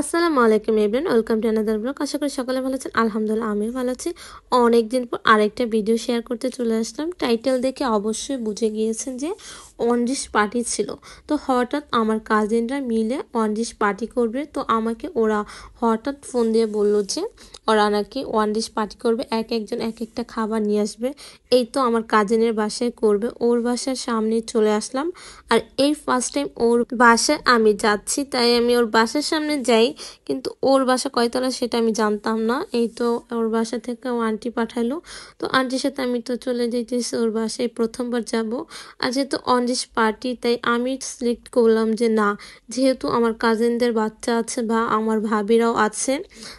আসসালামু আলাইকুম everyone welcome to another blog আশা করি সকালে ভালো আছেন আলহামদুলিল্লাহ আমিও ভালো আছি অনেকদিন পর আরেকটা ভিডিও শেয়ার করতে চলে আসলাম টাইটেল দেখে অবশ্যই বুঝে গিয়েছেন যে অনডিশ পার্টি ছিল তো হঠাৎ আমার কাজিনরা মিলে অনডিশ পার্টি করবে তো আমাকে ওরা হঠাৎ ফোন দিয়ে বলল যে নাকি ওয়ান ডিশ পার্টি করবে এক একজন এক একটা খাবার নিয়ে আসবে এই তো আমার কাজিনের বাসায় করবে ওর বাসার সামনে চলে আসলাম আর এই ফার্স্ট টাইম ওর বাসায় আমি যাচ্ছি তাই আমি ওর বাসার সামনে যাই কিন্তু ওর বাসা কয়তলা সেটা আমি জানতাম না এই তো ওর বাসা থেকে ও আন্টি পাঠালো তো আন্টির সাথে আমি তো চলে যাইতেছি ওর বাসায় প্রথমবার যাব আর যেহেতু ওয়ান ডিশ পার্টি তাই আমি সিলেক্ট করলাম যে না যেহেতু আমার কাজিনদের বাচ্চা আছে বা আমার ভাবিরাও আছে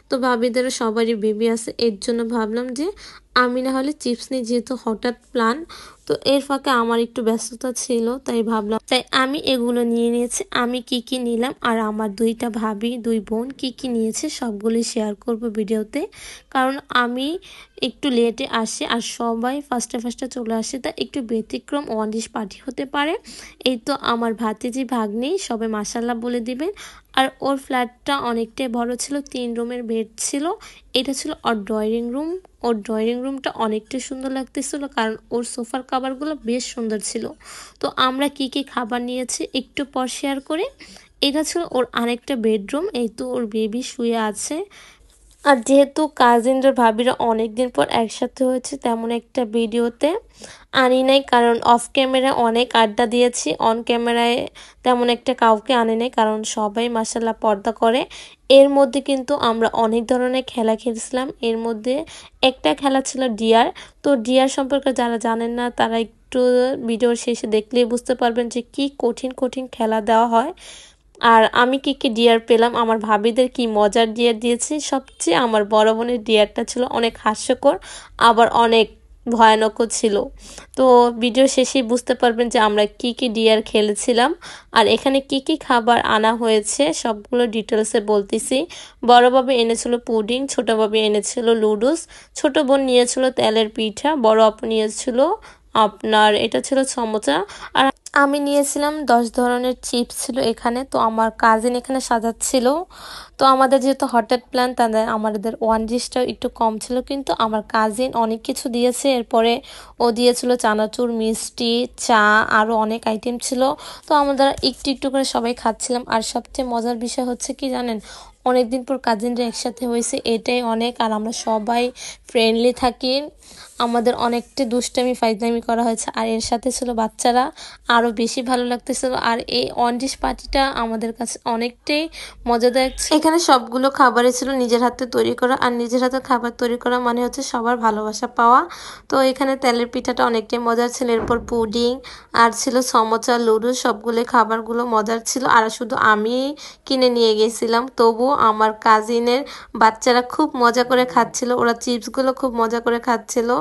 তো ভাবিদেরও সবাই সবারই বেবি আছে এর জন্য ভাবলাম যে আমি না হলে চিপস নিয়ে যেহেতু হঠাৎ প্ল্যান তো এর ফাঁকে আমার একটু ব্যস্ততা ছিল তাই ভাবলাম তাই আমি এগুলো নিয়ে নিয়েছি আমি কি কি নিলাম আর আমার দুইটা ভাবি দুই বোন কি কি নিয়েছে সবগুলি শেয়ার করব ভিডিওতে কারণ আমি একটু লেটে আসি আর সবাই ফার্স্টে ফার্স্টে চলে আসে তা একটু ব্যতিক্রম ওয়ান পার্টি হতে পারে এই তো আমার ভাতিজি ভাগ্নেই সবে মাসাল্লাহ বলে দিবেন আর ওর ফ্ল্যাটটা অনেকটাই বড় ছিল তিন রুমের বেড ছিল এটা ছিল ওর ড্রয়িং রুম ওর ড্রয়িং রুমটা অনেকটাই সুন্দর লাগতেছিল কারণ ওর সোফার খাবারগুলো বেশ সুন্দর ছিল তো আমরা কি কি খাবার নিয়েছি একটু পর শেয়ার করে এটা ছিল ওর আরেকটা বেডরুম এই তো ওর বেবি শুয়ে আছে আর যেহেতু কাজিনরা ভাবিরা অনেক দিন পর একসাথে হয়েছে তেমন একটা ভিডিওতে আনি নাই কারণ অফ ক্যামেরায় অনেক আড্ডা দিয়েছি অন ক্যামেরায় তেমন একটা কাউকে আনি নাই কারণ সবাই মাসাল্লাহ পর্দা করে এর মধ্যে কিন্তু আমরা অনেক ধরনের খেলা খেলছিলাম এর মধ্যে একটা খেলা ছিল ডিয়ার তো ডিয়ার সম্পর্কে যারা জানেন না তারা একটু ভিডিওর শেষে দেখলেই বুঝতে পারবেন যে কি কঠিন কঠিন খেলা দেওয়া হয় আর আমি কি কি ডিয়ার পেলাম আমার ভাবিদের কি মজার ডিয়ার দিয়েছি সবচেয়ে আমার বড় বোনের ডিয়ারটা ছিল অনেক হাস্যকর আবার অনেক ভয়ানকও ছিল তো ভিডিও শেষেই বুঝতে পারবেন যে আমরা কি কি ডিয়ার খেলেছিলাম আর এখানে কি কি খাবার আনা হয়েছে সবগুলো ডিটেলসে বলতেছি বড়োভাবে এনেছিল পুডিং ছোটোভাবে এনেছিল লুডুস ছোট বোন নিয়েছিল তেলের পিঠা বড় আপু নিয়েছিল আপনার এটা ছিল সমোচা আর আমি নিয়েছিলাম দশ ধরনের চিপস ছিল এখানে তো আমার কাজিন এখানে সাজাচ্ছিল তো আমাদের যেহেতু হঠাৎ প্ল্যান তাদের আমাদের ওয়ান ডিশটাও একটু কম ছিল কিন্তু আমার কাজিন অনেক কিছু দিয়েছে এরপরে ও দিয়েছিল চানাচুর মিষ্টি চা আরও অনেক আইটেম ছিল তো আমরা একটু একটু করে সবাই খাচ্ছিলাম আর সবচেয়ে মজার বিষয় হচ্ছে কি জানেন অনেকদিন পর কাজিনরা একসাথে হয়েছে এটাই অনেক আর আমরা সবাই ফ্রেন্ডলি থাকি আমাদের অনেকটা দুষ্টামি ফাইজনামি করা হয়েছে আর এর সাথে ছিল বাচ্চারা আরও বেশি ভালো লাগতেছিল আর এই অনডিশ পার্টিটা আমাদের কাছে অনেকটাই মজাদায়ক এখানে সবগুলো খাবারই ছিল নিজের হাতে তৈরি করা আর নিজের হাতে খাবার তৈরি করা মানে হচ্ছে সবার ভালোবাসা পাওয়া তো এখানে তেলের পিঠাটা অনেকটাই মজার ছিল এরপর পুডিং আর ছিল সমচা লুডু সবগুলো খাবারগুলো মজার ছিল আর শুধু আমি কিনে নিয়ে গেছিলাম তবু আমার কাজিনের বাচ্চারা খুব মজা করে খাচ্ছিল ওরা চিপসগুলো খুব মজা করে খাচ্ছিল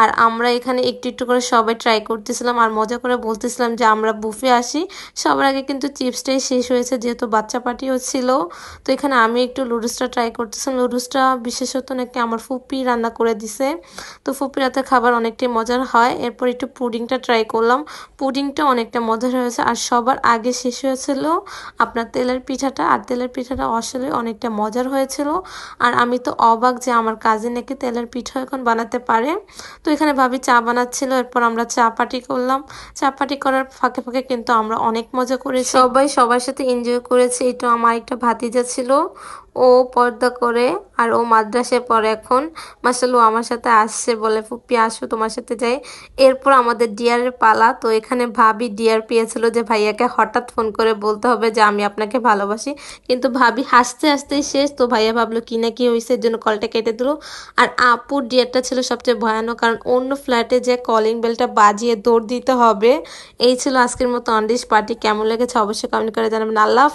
আর আমরা এখানে একটু একটু করে সবাই ট্রাই করতেছিলাম আর মজা করে বলতেছিলাম যে আমরা বুফে আসি সবার আগে কিন্তু চিপসটাই শেষ হয়েছে যেহেতু বাচ্চা পার্টিও ছিল তো এখানে আমি একটু লুডুসটা ট্রাই করতেছিলাম লুডুসটা বিশেষত নাকি আমার ফুপি রান্না করে দিছে তো ফুপি রাতে খাবার অনেকটাই মজার হয় এরপর একটু পুডিংটা ট্রাই করলাম পুডিংটা অনেকটা মজার হয়েছে আর সবার আগে শেষ হয়েছিল আপনার তেলের পিঠাটা আর তেলের পিঠাটা আসলে অনেকটা মজার হয়েছিল আর আমি তো অবাক যে আমার কাজে নাকি তেলের পিঠা এখন বানাতে পারে তো এখানে ভাবি চা বানাচ্ছিল এরপর আমরা চা পাটি করলাম চা পাটি করার ফাঁকে ফাঁকে কিন্তু আমরা অনেক মজা করেছি সবাই সবার সাথে এনজয় করেছি এটা আমার একটা ভাতিজা ছিল ও পর্দা করে আর ও মাদ্রাসায় পড়ে এখন মাসাল ও আমার সাথে আসছে বলে ফুপি আসো তোমার সাথে যাই এরপর আমাদের ডিয়ারের পালা তো এখানে ভাবি ডিয়ার পেয়েছিল যে ভাইয়াকে হঠাৎ ফোন করে বলতে হবে যে আমি আপনাকে ভালোবাসি কিন্তু ভাবি হাসতে হাসতেই শেষ তো ভাইয়া ভাবলো কি না কি হয়েছে এর জন্য কলটা কেটে দিল আর আপুর ডিয়ারটা ছিল সবচেয়ে ভয়ানক কারণ অন্য ফ্ল্যাটে যে কলিং বেলটা বাজিয়ে দৌড় দিতে হবে এই ছিল আজকের মতো অনডিশ পার্টি কেমন লেগেছে অবশ্যই কমেন্ট করে জানাবেন আল্লাহ